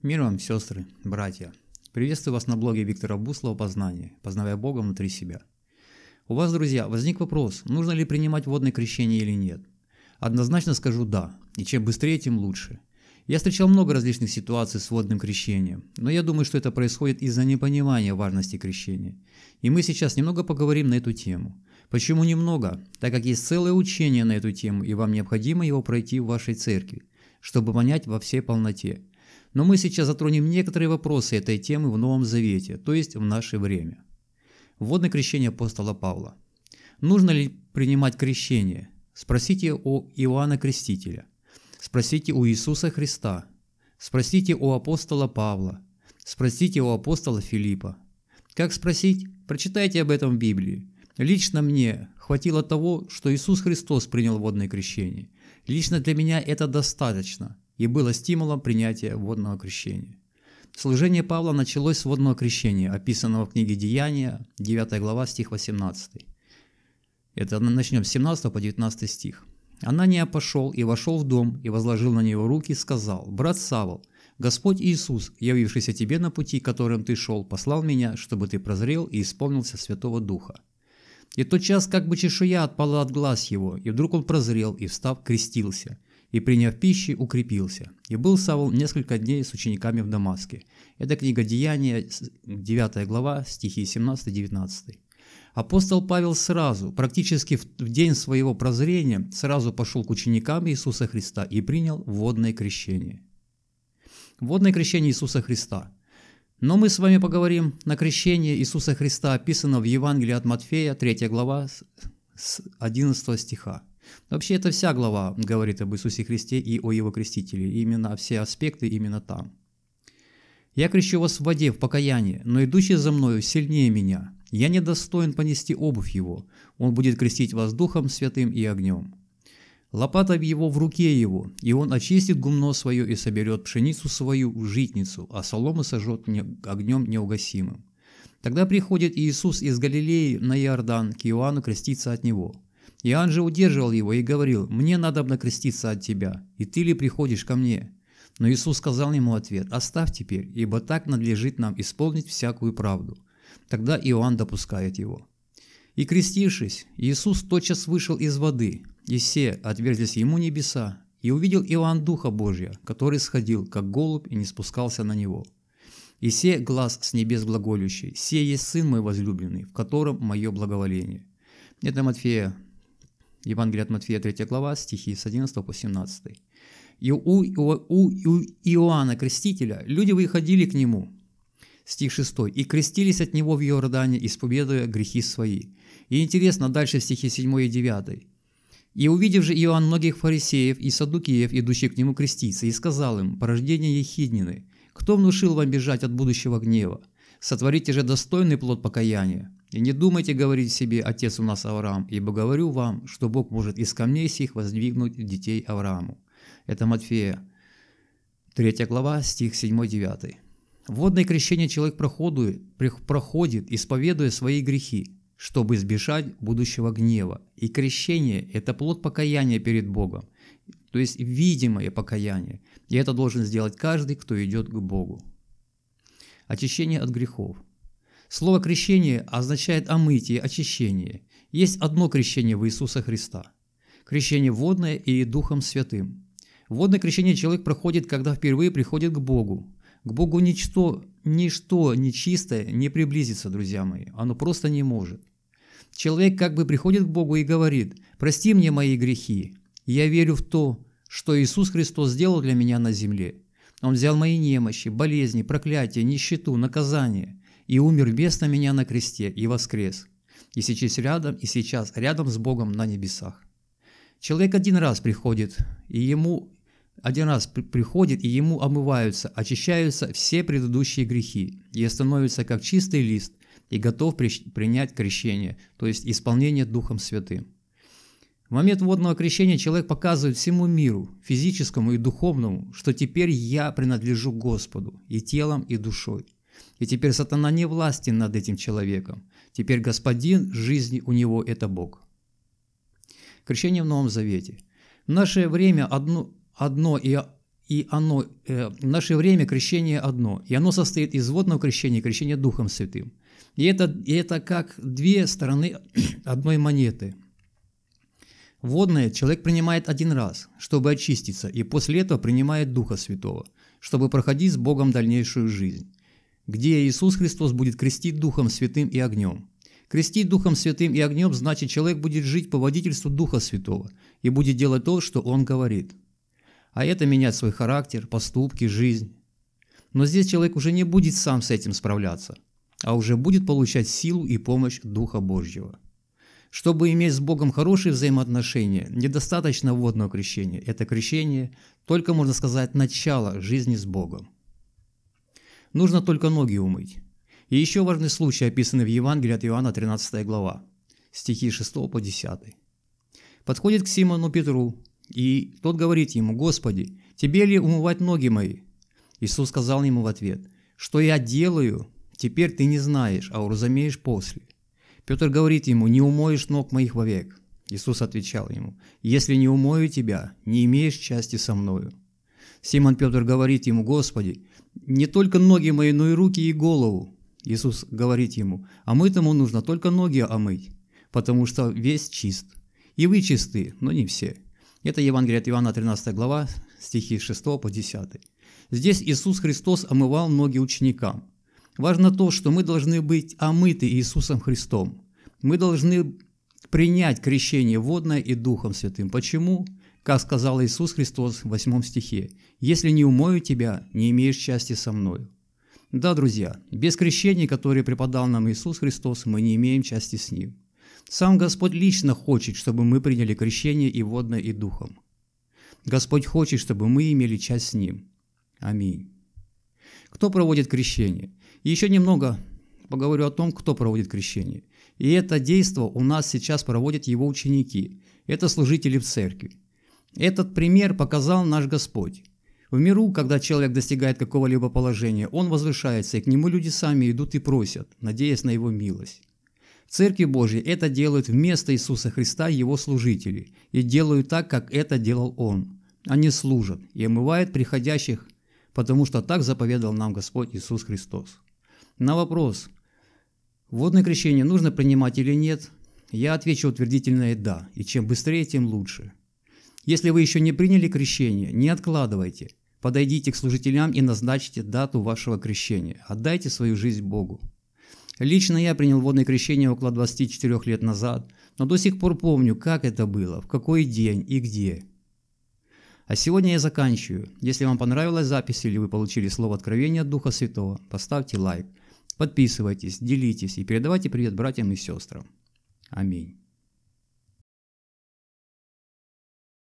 Мир вам, сестры, братья! Приветствую вас на блоге Виктора Буслова «Познание. Познавая Бога внутри себя». У вас, друзья, возник вопрос, нужно ли принимать водное крещение или нет. Однозначно скажу «да», и чем быстрее, тем лучше. Я встречал много различных ситуаций с водным крещением, но я думаю, что это происходит из-за непонимания важности крещения. И мы сейчас немного поговорим на эту тему. Почему немного? Так как есть целое учение на эту тему, и вам необходимо его пройти в вашей церкви, чтобы понять во всей полноте – но мы сейчас затронем некоторые вопросы этой темы в Новом Завете, то есть в наше время. Водное крещение апостола Павла. Нужно ли принимать крещение? Спросите у Иоанна Крестителя. Спросите у Иисуса Христа. Спросите у апостола Павла. Спросите у апостола Филиппа. Как спросить? Прочитайте об этом в Библии. Лично мне хватило того, что Иисус Христос принял водное крещение. Лично для меня это достаточно – и было стимулом принятия водного крещения. Служение Павла началось с водного крещения, описанного в книге Деяния, 9 глава, стих 18. Это начнем с 17 по 19 стих. Анания пошел и вошел в дом, и возложил на него руки, и сказал, «Брат Савол, Господь Иисус, явившийся тебе на пути, которым ты шел, послал меня, чтобы ты прозрел и исполнился Святого Духа». И тот час как бы чешуя отпала от глаз его, и вдруг он прозрел, и встав, крестился – и, приняв пищи, укрепился. И был Савл несколько дней с учениками в Дамаске. Это книга Деяния, 9 глава, стихи 17-19. Апостол Павел сразу, практически в день своего прозрения, сразу пошел к ученикам Иисуса Христа и принял водное крещение. Водное крещение Иисуса Христа. Но мы с вами поговорим на крещение Иисуса Христа, описано в Евангелии от Матфея, 3 глава, с 11 стиха. Вообще это вся глава говорит об Иисусе Христе и о Его Крестителе, и именно все аспекты именно там. «Я крещу вас в воде, в покаянии, но идущий за мною сильнее меня. Я не достоин понести обувь его. Он будет крестить вас Духом Святым и огнем. Лопата в его в руке его, и он очистит гумно свое и соберет пшеницу свою в житницу, а солому сожжет огнем неугасимым. Тогда приходит Иисус из Галилеи на Иордан к Иоанну креститься от него. Иоанн же удерживал его и говорил, «Мне надо креститься от тебя, и ты ли приходишь ко мне?» Но Иисус сказал ему ответ, «Оставь теперь, ибо так надлежит нам исполнить всякую правду». Тогда Иоанн допускает его. И крестившись, Иисус тотчас вышел из воды, и все отверзлись ему небеса, и увидел Иоанн Духа Божия, который сходил, как голубь, и не спускался на него. И се глаз с небес глаголющий, «Се есть Сын мой возлюбленный, в котором мое благоволение». Это Матфея Евангелие от Матфея 3 глава, стихи с 11 по 17. И у, у, у Иоанна Крестителя люди выходили к нему, стих 6, «и крестились от него в Иордане, исповедуя грехи свои». И интересно, дальше стихи 7 и 9. «И увидев же Иоанн многих фарисеев и садукеев, идущих к нему креститься, и сказал им, порождение ехиднины, кто внушил вам бежать от будущего гнева? Сотворите же достойный плод покаяния». И не думайте говорить себе «Отец у нас Авраам», ибо говорю вам, что Бог может из камней сих воздвигнуть детей Аврааму». Это Матфея, 3 глава, стих 7-9. Водное крещение человек проходит, исповедуя свои грехи, чтобы избежать будущего гнева. И крещение – это плод покаяния перед Богом, то есть видимое покаяние. И это должен сделать каждый, кто идет к Богу. Очищение от грехов – Слово «крещение» означает омытие, очищение. Есть одно крещение в Иисуса Христа. Крещение водное и Духом Святым. Водное крещение человек проходит, когда впервые приходит к Богу. К Богу ничто, ничто нечистое не приблизится, друзья мои. Оно просто не может. Человек как бы приходит к Богу и говорит, «Прости мне мои грехи. Я верю в то, что Иисус Христос сделал для меня на земле. Он взял мои немощи, болезни, проклятия, нищету, наказание и умер вместо меня на кресте и воскрес, и сейчас рядом, и сейчас рядом с Богом на небесах. Человек один раз приходит, и ему один раз приходит, и ему омываются, очищаются все предыдущие грехи, и становится как чистый лист, и готов принять крещение, то есть исполнение Духом Святым. В момент водного крещения человек показывает всему миру, физическому и духовному, что теперь я принадлежу Господу и телом, и душой – и теперь сатана не властен над этим человеком. Теперь господин жизни у него – это Бог. Крещение в Новом Завете. В наше время одно, одно и, и оно, э, в наше время крещение одно, и оно состоит из водного крещения и крещения Духом Святым. И это, и это как две стороны одной монеты – Водное человек принимает один раз, чтобы очиститься, и после этого принимает Духа Святого, чтобы проходить с Богом дальнейшую жизнь где Иисус Христос будет крестить Духом Святым и огнем. Крестить Духом Святым и огнем значит, человек будет жить по водительству Духа Святого и будет делать то, что Он говорит. А это менять свой характер, поступки, жизнь. Но здесь человек уже не будет сам с этим справляться, а уже будет получать силу и помощь Духа Божьего. Чтобы иметь с Богом хорошие взаимоотношения, недостаточно водного крещения. Это крещение только, можно сказать, начало жизни с Богом. Нужно только ноги умыть. И еще важный случай, описанный в Евангелии от Иоанна 13 глава, стихи 6 по 10. Подходит к Симону Петру, и тот говорит ему, «Господи, тебе ли умывать ноги мои?» Иисус сказал ему в ответ, «Что я делаю, теперь ты не знаешь, а уразумеешь после». Петр говорит ему, «Не умоешь ног моих вовек». Иисус отвечал ему, «Если не умою тебя, не имеешь части со мною». Симон Петр говорит ему, «Господи, не только ноги мои, но и руки и голову». Иисус говорит ему, «А мытому нужно только ноги омыть, потому что весь чист. И вы чисты, но не все». Это Евангелие от Иоанна, 13 глава, стихи 6 по 10. Здесь Иисус Христос омывал ноги ученикам. Важно то, что мы должны быть омыты Иисусом Христом. Мы должны принять крещение водное и Духом Святым. Почему? Как сказал Иисус Христос в 8 стихе, «Если не умою тебя, не имеешь части со мною». Да, друзья, без крещения, которое преподал нам Иисус Христос, мы не имеем части с Ним. Сам Господь лично хочет, чтобы мы приняли крещение и водно, и духом. Господь хочет, чтобы мы имели часть с Ним. Аминь. Кто проводит крещение? еще немного поговорю о том, кто проводит крещение. И это действо у нас сейчас проводят его ученики. Это служители в церкви. Этот пример показал наш Господь. В миру, когда человек достигает какого-либо положения, он возвышается, и к нему люди сами идут и просят, надеясь на его милость. В Церкви Божьей это делают вместо Иисуса Христа его служители, и делают так, как это делал Он. Они служат и омывают приходящих, потому что так заповедал нам Господь Иисус Христос. На вопрос, водное крещение нужно принимать или нет, я отвечу утвердительное «да», и чем быстрее, тем лучше. Если вы еще не приняли крещение, не откладывайте. Подойдите к служителям и назначьте дату вашего крещения. Отдайте свою жизнь Богу. Лично я принял водное крещение около 24 лет назад, но до сих пор помню, как это было, в какой день и где. А сегодня я заканчиваю. Если вам понравилась запись или вы получили слово откровения от Духа Святого, поставьте лайк, подписывайтесь, делитесь и передавайте привет братьям и сестрам. Аминь.